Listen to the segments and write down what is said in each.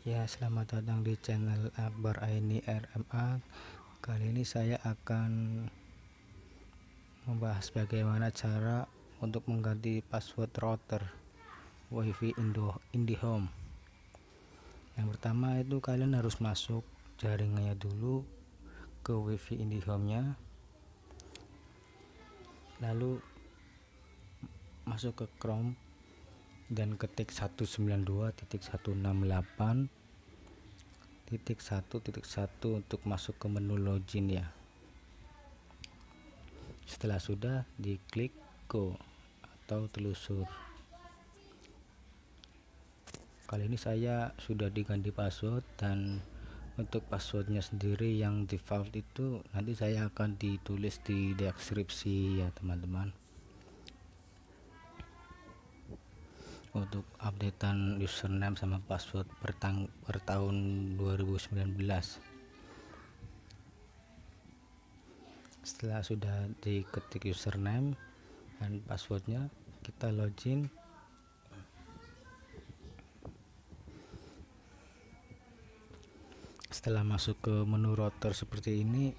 Ya, selamat datang di channel Akbar Aini RMA. Kali ini saya akan membahas bagaimana cara untuk mengganti password router WiFi Indo IndiHome. Yang pertama itu kalian harus masuk jaringannya dulu ke WiFi IndiHome-nya. Lalu masuk ke Chrome dan ketik 192.168 titik satu titik satu untuk masuk ke menu login ya setelah sudah diklik go atau telusur kali ini saya sudah diganti password dan untuk passwordnya sendiri yang default itu nanti saya akan ditulis di deskripsi ya teman-teman untuk updatean username sama password per, tang per tahun 2019 setelah sudah diketik username dan passwordnya kita login setelah masuk ke menu router seperti ini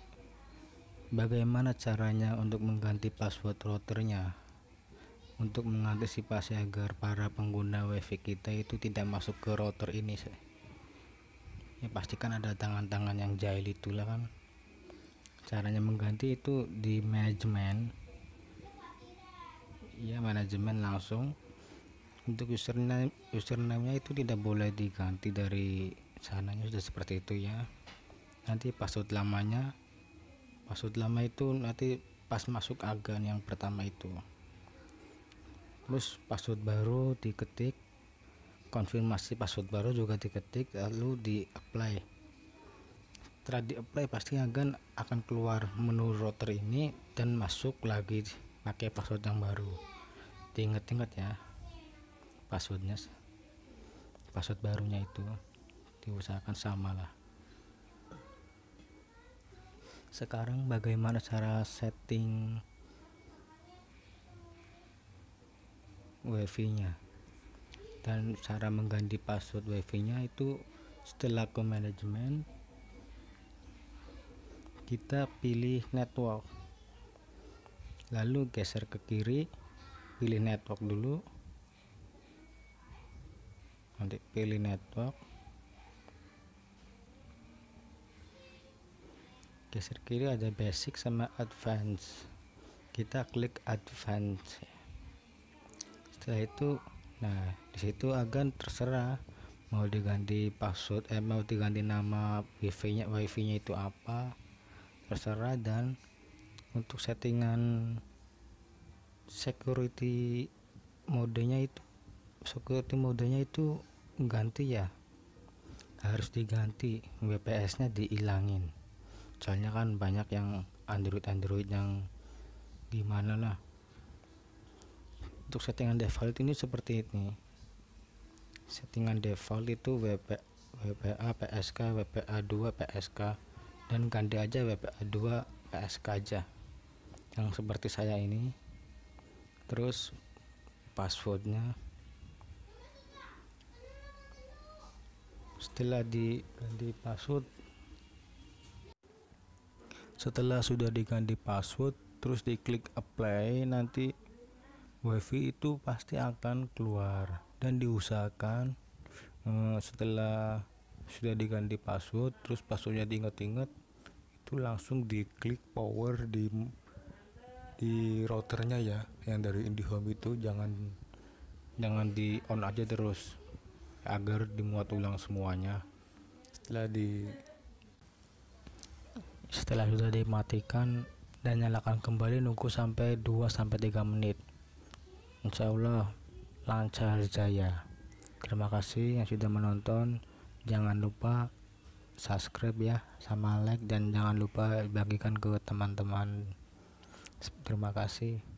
bagaimana caranya untuk mengganti password routernya untuk mengantisipasi agar para pengguna wifi kita itu tidak masuk ke router ini ya pastikan ada tangan-tangan yang jahil itulah kan caranya mengganti itu di manajemen ya manajemen langsung untuk username username-nya itu tidak boleh diganti dari sananya sudah seperti itu ya nanti password lamanya password lama itu nanti pas masuk agan yang pertama itu terus password baru diketik konfirmasi password baru juga diketik lalu di apply setelah di apply pasti akan akan keluar menu router ini dan masuk lagi pakai password yang baru diingat inget ya passwordnya password barunya itu diusahakan sama lah sekarang bagaimana cara setting wifi-nya dan cara mengganti password wifi-nya itu setelah ke manajemen kita pilih network lalu geser ke kiri pilih network dulu nanti pilih network geser kiri ada basic sama advance kita klik advance setelah itu nah disitu agan terserah mau diganti password eh mau diganti nama wifi nya wifi nya itu apa terserah dan untuk settingan security modenya itu security modenya itu ganti ya harus diganti WPS nya dihilangin, soalnya kan banyak yang Android Android yang gimana lah untuk settingan default ini seperti ini settingan default itu WP, WPA PSK WPA2 PSK dan ganti aja WPA2 PSK aja yang seperti saya ini terus passwordnya setelah diganti password setelah sudah diganti password terus diklik apply nanti wifi itu pasti akan keluar dan diusahakan eh, setelah sudah diganti password terus passwordnya diinget-inget itu langsung diklik power di di routernya ya yang dari IndiHome itu jangan jangan di on aja terus agar dimuat ulang semuanya setelah di setelah sudah dimatikan dan nyalakan kembali nunggu sampai 2 sampai 3 menit insya Allah lancar jaya terima kasih yang sudah menonton jangan lupa subscribe ya sama like dan jangan lupa bagikan ke teman-teman terima kasih